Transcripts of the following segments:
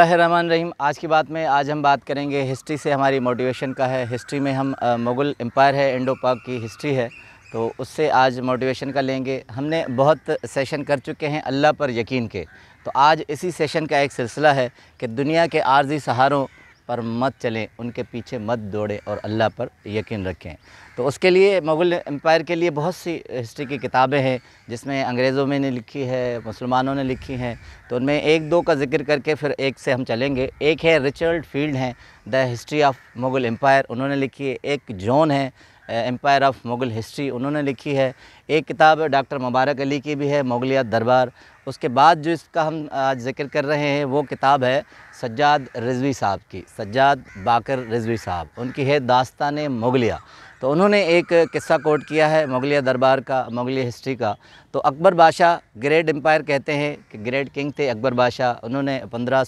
रहमान रहीम आज की बात में आज हम बात करेंगे हिस्ट्री से हमारी मोटिवेशन का है हिस्ट्री में हम मुग़ल एम्पायर है इंडो पाक की हिस्ट्री है तो उससे आज मोटिवेशन का लेंगे हमने बहुत सेशन कर चुके हैं अल्लाह पर यकीन के तो आज इसी सेशन का एक सिलसिला है कि दुनिया के आर्जी सहारों पर मत चलें उनके पीछे मत दौड़ें और अल्लाह पर यकीन रखें तो उसके लिए मुग़ल एम्पायर के लिए बहुत सी हिस्ट्री की किताबें हैं जिसमें अंग्रेज़ों में ने लिखी है मुसलमानों ने लिखी हैं तो उनमें एक दो का जिक्र करके फिर एक से हम चलेंगे एक है रिचर्ड फील्ड हैं the history of Mughal empire उन्होंने लिखी है एक जॉन है एम्पायर ऑफ मुग़ल हिस्ट्री उन्होंने लिखी है एक किताब डॉक्टर मुबारक अली की भी है मुगलिया दरबार उसके बाद जो इसका हम आज जिक्र कर रहे हैं वो किताब है सज्जाद रिजवी साहब की सज्जाद बाकर रिजवी साहब उनकी है दास्तान मुग़लिया तो उन्होंने एक किस्सा कोट किया है मुगलिया दरबार का मुगलिया हिस्ट्री का तो अकबर बादशाह ग्रेट एम्पायर कहते हैं कि ग्रेट किंग थे अकबर बादशाह उन्होंने पंद्रह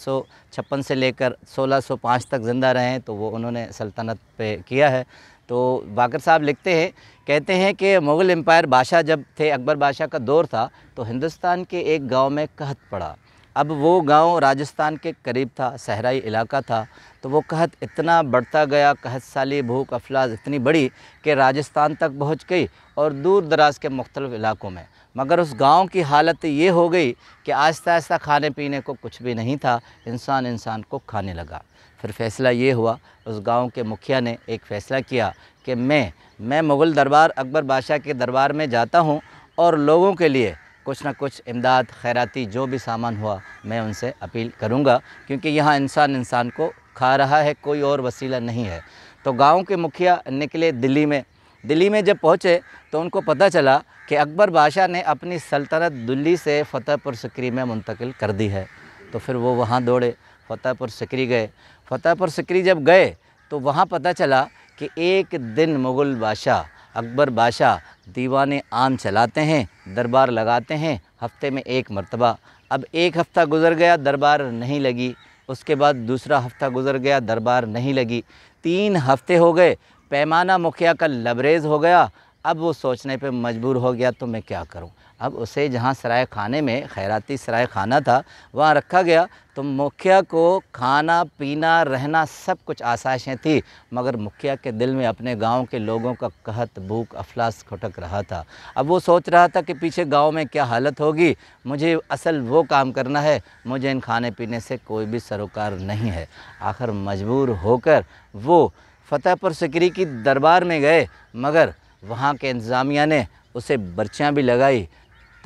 से लेकर 1605 तक ज़िंदा रहे तो वो उन्होंने सल्तनत पे किया है तो बाकर साहब लिखते हैं कहते हैं कि मुग़ल एम्पायर बादशाह जब थे अकबर बादशाह का दौर था तो हिंदुस्तान के एक गांव में कहत पड़ा अब वो गांव राजस्थान के करीब था सहराई इलाका था तो वो कहत इतना बढ़ता गया कहत साली भूख अफलाज इतनी बड़ी कि राजस्थान तक पहुंच गई और दूर दराज के मुख्तलिफ़ इलाकों में मगर उस गांव की हालत ये हो गई कि आहिस्ता आहिस्ता खाने पीने को कुछ भी नहीं था इंसान इंसान को खाने लगा फिर फैसला ये हुआ उस गांव के मुखिया ने एक फ़ैसला किया कि मैं मैं मुग़ल दरबार अकबर बादशाह के दरबार में जाता हूँ और लोगों के लिए कुछ ना कुछ इमदाद खैराती जो भी सामान हुआ मैं उनसे अपील करूँगा क्योंकि यहाँ इंसान इंसान को खा रहा है कोई और वसीला नहीं है तो गांव के मुखिया निकले दिल्ली में दिल्ली में जब पहुँचे तो उनको पता चला कि अकबर बादशाह ने अपनी सल्तनत दिल्ली से फ़तेहपुर सिकरी में मुंतकिल कर दी है तो फिर वो वहाँ दौड़े फ़तेहपुर सिकरी गए फ़तेहपुर सिकरी जब गए तो वहाँ पता चला कि एक दिन मुग़ल बादशाह अकबर बादशाह दीवान आम चलाते हैं दरबार लगाते हैं हफ्ते में एक मरतबा अब एक हफ़्ता गुज़र गया दरबार नहीं लगी उसके बाद दूसरा हफ़्ता गुज़र गया दरबार नहीं लगी तीन हफ्ते हो गए पैमाना मुखिया का लबरेज़ हो गया अब वो सोचने पे मजबूर हो गया तो मैं क्या करूं अब उसे जहाँ सराय खाने में खैराती सराय खाना था वहाँ रखा गया तो मुखिया को खाना पीना रहना सब कुछ आसाइशें थी मगर मुखिया के दिल में अपने गांव के लोगों का कहत भूख अफलास खटक रहा था अब वो सोच रहा था कि पीछे गांव में क्या हालत होगी मुझे असल वो काम करना है मुझे इन खाने पीने से कोई भी सरोकार नहीं है आखिर मजबूर होकर वो फतेहपुर सिकरी की दरबार में गए मगर वहाँ के इंतज़ामिया ने उसे बर्चियाँ भी लगाई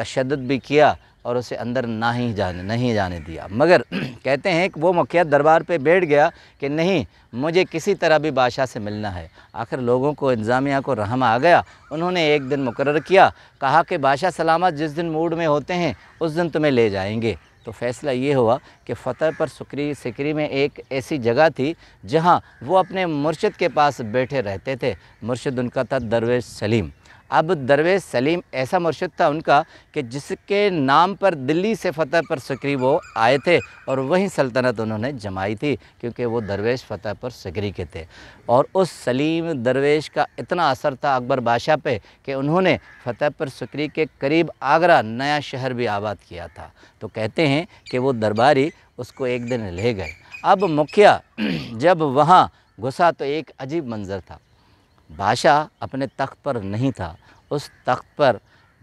तशद भी किया और उसे अंदर ना ही जाने नहीं जाने दिया मगर कहते हैं कि वो मुखिया दरबार पे बैठ गया कि नहीं मुझे किसी तरह भी बादशाह से मिलना है आखिर लोगों को इंतज़ामिया को रहम आ गया उन्होंने एक दिन मुकर किया कहा कि बादशाह सलामत जिस दिन मूड में होते हैं उस दिन तुम्हें ले जाएंगे तो फ़ैसला ये हुआ कि फ़तेह पर सुकरी सिकरी में एक ऐसी जगह थी जहाँ वो अपने मुर्शद के पास बैठे रहते थे मुर्शद उनका था दरवेश सलीम अब दरवेज सलीम ऐसा मुर्शद था उनका कि जिसके नाम पर दिल्ली से फतेह पर सकरी वो आए थे और वहीं सल्तनत उन्होंने जमाई थी क्योंकि वो दरवेश फतेह पर सकरी के थे और उस सलीम दरवेश का इतना असर था अकबर बादशाह पे कि उन्होंने फतेह पर सकरी के करीब आगरा नया शहर भी आबाद किया था तो कहते हैं कि वो दरबारी उसको एक दिन ले गए अब मुखिया जब वहाँ घुसा तो एक अजीब मंज़र था बादशाह अपने तख्त पर नहीं था उस तख्त पर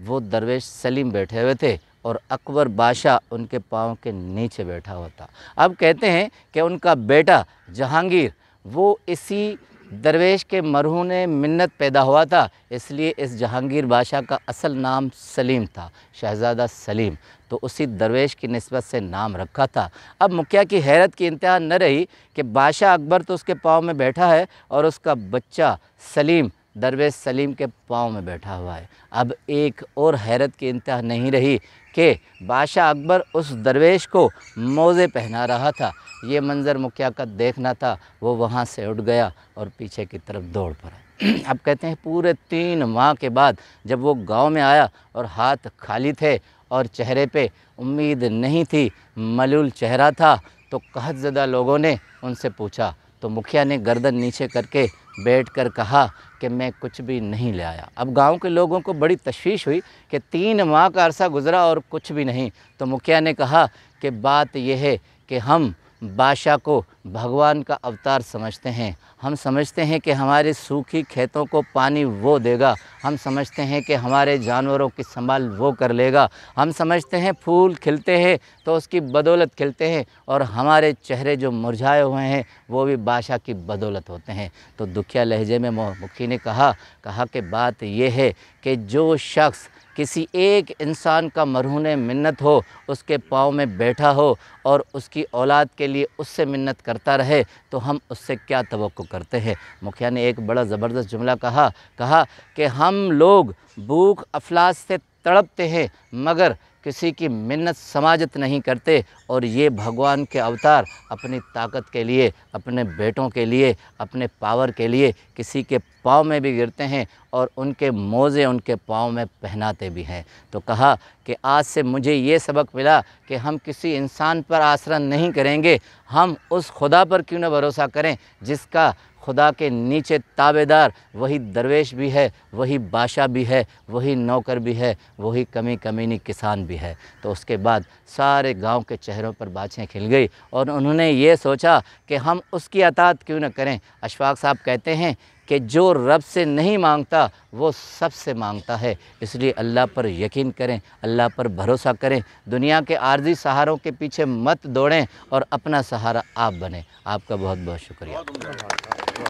वो दरवेश सलीम बैठे हुए थे और अकबर बादशाह उनके पाँव के नीचे बैठा होता अब कहते हैं कि उनका बेटा जहांगीर वो इसी दरवेश के मरहू ने मिन्नत पैदा हुआ था इसलिए इस जहांगीर बादशाह का असल नाम सलीम था शहज़ादा सलीम तो उसी दरवेश की नस्बत से नाम रखा था अब मुखिया की हैरत की इंतहा न रही कि बादशाह अकबर तो उसके पाँव में बैठा है और उसका बच्चा सलीम दरवेश सलीम के पाँव में बैठा हुआ है अब एक और हैरत की इंतहा नहीं रही कि बादशाह अकबर उस दरवेश को मोज़े पहना रहा था ये मंज़र मुखिया का देखना था वो वहाँ से उठ गया और पीछे की तरफ दौड़ पड़ा अब कहते हैं पूरे तीन माह के बाद जब वो गांव में आया और हाथ खाली थे और चेहरे पे उम्मीद नहीं थी मलूल चेहरा था तो कहत ज़्यादा लोगों ने उनसे पूछा तो मुखिया ने गर्दन नीचे करके बैठकर कहा कि मैं कुछ भी नहीं ले आया अब गांव के लोगों को बड़ी तशवीश हुई कि तीन माह का अरसा गुज़रा और कुछ भी नहीं तो मुखिया ने कहा कि बात यह है कि हम बादशाह को भगवान का अवतार समझते हैं हम समझते हैं कि हमारे सूखी खेतों को पानी वो देगा हम समझते हैं कि हमारे जानवरों की संभाल वो कर लेगा हम समझते हैं फूल खिलते हैं तो उसकी बदौलत खिलते हैं और हमारे चेहरे जो मुरझाए हुए हैं वो भी बादशाह की बदौलत होते हैं तो दुखिया लहजे में मुखी ने कहा कहा कि बात यह है कि जो शख्स किसी एक इंसान का मरहून मन्नत हो उसके पाँव में बैठा हो और उसकी औलाद के लिए उससे मन्नत करता रहे तो हम उससे क्या तो करते हैं मुखिया ने एक बड़ा ज़बरदस्त जुमला कहा कहा कि हम लोग भूख अफलास से तड़पते हैं मगर किसी की मिन्नत समाजत नहीं करते और ये भगवान के अवतार अपनी ताकत के लिए अपने बेटों के लिए अपने पावर के लिए किसी के पाँव में भी गिरते हैं और उनके मोज़े उनके पाँव में पहनाते भी हैं तो कहा कि आज से मुझे ये सबक मिला कि हम किसी इंसान पर आसरा नहीं करेंगे हम उस खुदा पर क्यों न भरोसा करें जिसका खुदा के नीचे ताबेदार वही दरवेश भी है वही बादशाह भी है वही नौकर भी है वही कमी कमीनी किसान भी है तो उसके बाद सारे गांव के चेहरों पर बाछें खिल गई और उन्होंने ये सोचा कि हम उसकी अतात क्यों न करें अशफाक साहब कहते हैं कि जो रब से नहीं मांगता वो सब से मांगता है इसलिए अल्लाह पर यकीन करें अल्लाह पर भरोसा करें दुनिया के आर्जी सहारों के पीछे मत दौड़ें और अपना सहारा आप बने आपका बहुत बहुत शुक्रिया